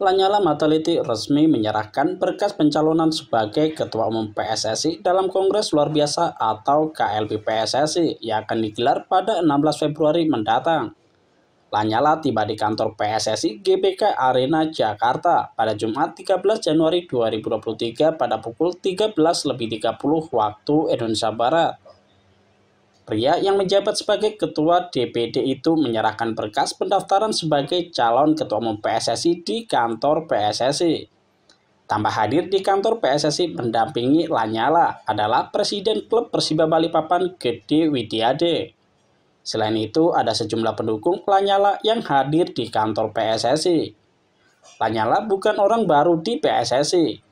Lanyala Mataliti resmi menyerahkan berkas pencalonan sebagai Ketua Umum PSSI dalam Kongres Luar Biasa atau KLB PSSI yang akan digelar pada 16 Februari mendatang. Lanyala tiba di kantor PSSI GBK Arena Jakarta pada Jumat 13 Januari 2023 pada pukul 13.30 waktu Indonesia Barat. Pria yang menjabat sebagai ketua DPD itu menyerahkan berkas pendaftaran sebagai calon ketua umum PSSI di kantor PSSI. Tambah hadir di kantor PSSI mendampingi Lanyala adalah Presiden Klub Persiba Bali Papan Gede Widiade. Selain itu, ada sejumlah pendukung Lanyala yang hadir di kantor PSSI. Lanyala bukan orang baru di PSSI.